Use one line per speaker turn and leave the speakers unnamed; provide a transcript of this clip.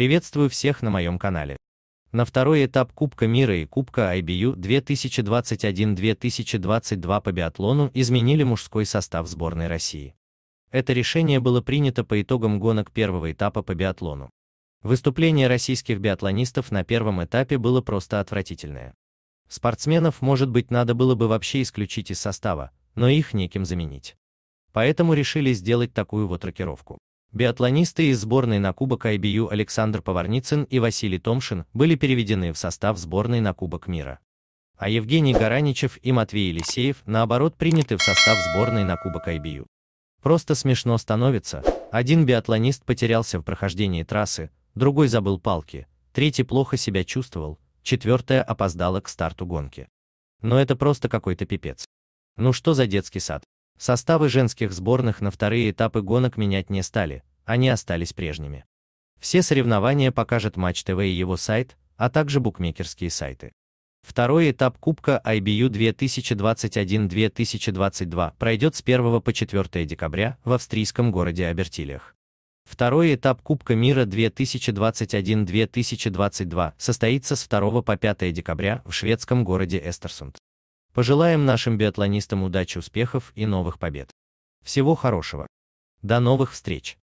Приветствую всех на моем канале. На второй этап Кубка мира и Кубка IBU 2021-2022 по биатлону изменили мужской состав сборной России. Это решение было принято по итогам гонок первого этапа по биатлону. Выступление российских биатлонистов на первом этапе было просто отвратительное. Спортсменов, может быть, надо было бы вообще исключить из состава, но их неким заменить. Поэтому решили сделать такую вот рокировку. Биатлонисты из сборной на Кубок IBU Александр Поварницын и Василий Томшин были переведены в состав сборной на Кубок мира. А Евгений Гараничев и Матвей Елисеев, наоборот, приняты в состав сборной на Кубок IBU. Просто смешно становится, один биатлонист потерялся в прохождении трассы, другой забыл палки, третий плохо себя чувствовал, четвертая опоздала к старту гонки. Но это просто какой-то пипец. Ну что за детский сад? Составы женских сборных на вторые этапы гонок менять не стали, они остались прежними. Все соревнования покажет Матч ТВ и его сайт, а также букмекерские сайты. Второй этап Кубка IBU 2021-2022 пройдет с 1 по 4 декабря в австрийском городе Абертилиях. Второй этап Кубка мира 2021-2022 состоится с 2 по 5 декабря в шведском городе Эстерсунд. Пожелаем нашим биатлонистам удачи, успехов и новых побед. Всего хорошего. До новых встреч.